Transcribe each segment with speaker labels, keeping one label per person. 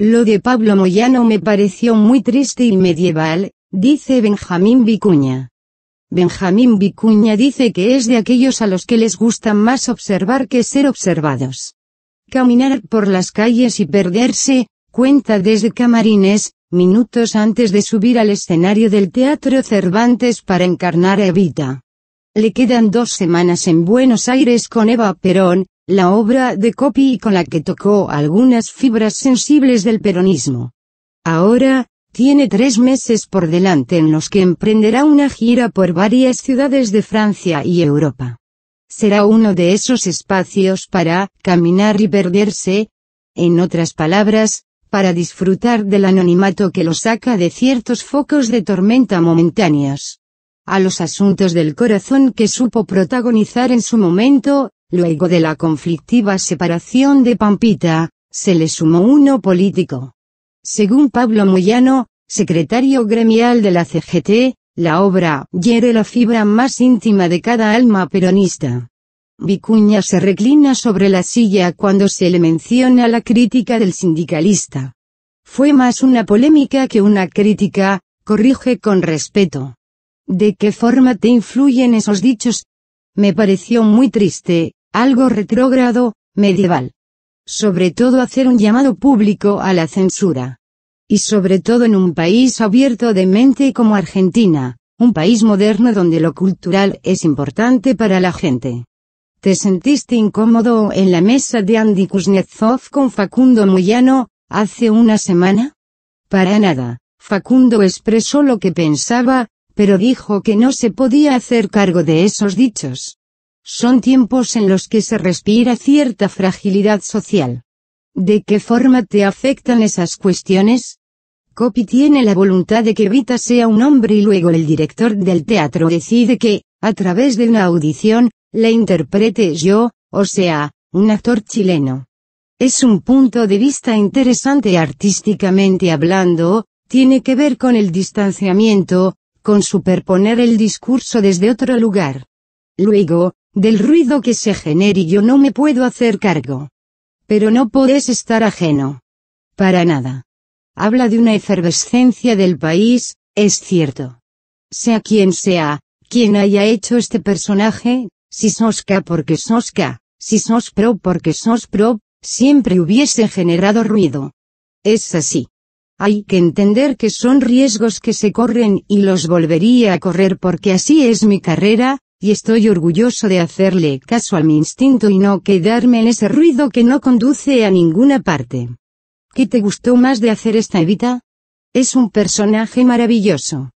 Speaker 1: Lo de Pablo Moyano me pareció muy triste y medieval, dice Benjamín Vicuña. Benjamín Vicuña dice que es de aquellos a los que les gusta más observar que ser observados. Caminar por las calles y perderse, cuenta desde Camarines, minutos antes de subir al escenario del Teatro Cervantes para encarnar a Evita. Le quedan dos semanas en Buenos Aires con Eva Perón, la obra de Copy con la que tocó algunas fibras sensibles del peronismo. Ahora, tiene tres meses por delante en los que emprenderá una gira por varias ciudades de Francia y Europa. Será uno de esos espacios para caminar y perderse, en otras palabras, para disfrutar del anonimato que lo saca de ciertos focos de tormenta momentáneos. A los asuntos del corazón que supo protagonizar en su momento, Luego de la conflictiva separación de Pampita, se le sumó uno político. Según Pablo Moyano, secretario gremial de la CGT, la obra hiere la fibra más íntima de cada alma peronista. Vicuña se reclina sobre la silla cuando se le menciona la crítica del sindicalista. Fue más una polémica que una crítica, corrige con respeto. ¿De qué forma te influyen esos dichos? Me pareció muy triste, algo retrógrado, medieval. Sobre todo hacer un llamado público a la censura. Y sobre todo en un país abierto de mente como Argentina, un país moderno donde lo cultural es importante para la gente. ¿Te sentiste incómodo en la mesa de Andy Kuznetsov con Facundo Moyano, hace una semana? Para nada, Facundo expresó lo que pensaba, pero dijo que no se podía hacer cargo de esos dichos. Son tiempos en los que se respira cierta fragilidad social. ¿De qué forma te afectan esas cuestiones? Copy tiene la voluntad de que Vita sea un hombre y luego el director del teatro decide que, a través de una audición, la interprete yo, o sea, un actor chileno. Es un punto de vista interesante artísticamente hablando, tiene que ver con el distanciamiento, con superponer el discurso desde otro lugar. Luego, del ruido que se genere yo no me puedo hacer cargo. Pero no podés estar ajeno. Para nada. Habla de una efervescencia del país, es cierto. Sea quien sea, quien haya hecho este personaje, si sosca porque sosca, si sos pro porque sos pro, siempre hubiese generado ruido. Es así. Hay que entender que son riesgos que se corren y los volvería a correr porque así es mi carrera, y estoy orgulloso de hacerle caso a mi instinto y no quedarme en ese ruido que no conduce a ninguna parte. ¿Qué te gustó más de hacer esta Evita? Es un personaje maravilloso.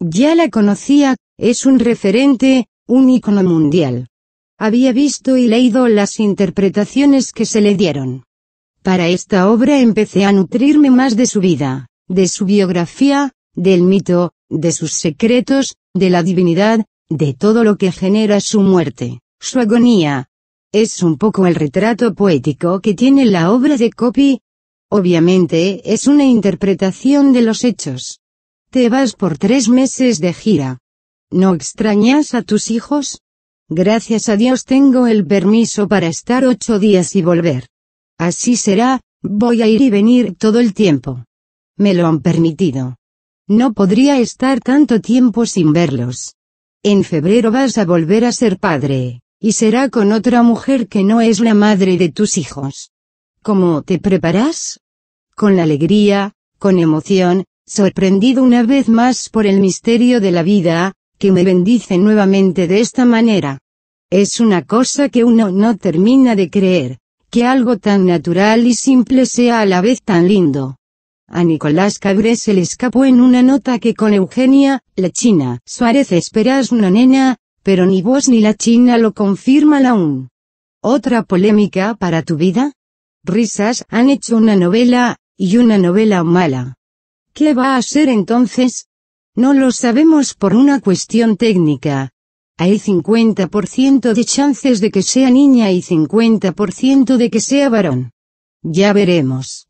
Speaker 1: Ya la conocía, es un referente, un ícono mundial. Había visto y leído las interpretaciones que se le dieron. Para esta obra empecé a nutrirme más de su vida, de su biografía, del mito, de sus secretos, de la divinidad, de todo lo que genera su muerte, su agonía. Es un poco el retrato poético que tiene la obra de Copy. Obviamente es una interpretación de los hechos. Te vas por tres meses de gira. ¿No extrañas a tus hijos? Gracias a Dios tengo el permiso para estar ocho días y volver. Así será, voy a ir y venir todo el tiempo. Me lo han permitido. No podría estar tanto tiempo sin verlos. En febrero vas a volver a ser padre, y será con otra mujer que no es la madre de tus hijos. ¿Cómo te preparas? Con alegría, con emoción, sorprendido una vez más por el misterio de la vida, que me bendice nuevamente de esta manera. Es una cosa que uno no termina de creer, que algo tan natural y simple sea a la vez tan lindo. A Nicolás Cabré se le escapó en una nota que con Eugenia, la China, Suárez esperas una nena, pero ni vos ni la China lo confirman aún. ¿Otra polémica para tu vida? Risas han hecho una novela, y una novela mala. ¿Qué va a ser entonces? No lo sabemos por una cuestión técnica. Hay 50% de chances de que sea niña y 50% de que sea varón. Ya veremos.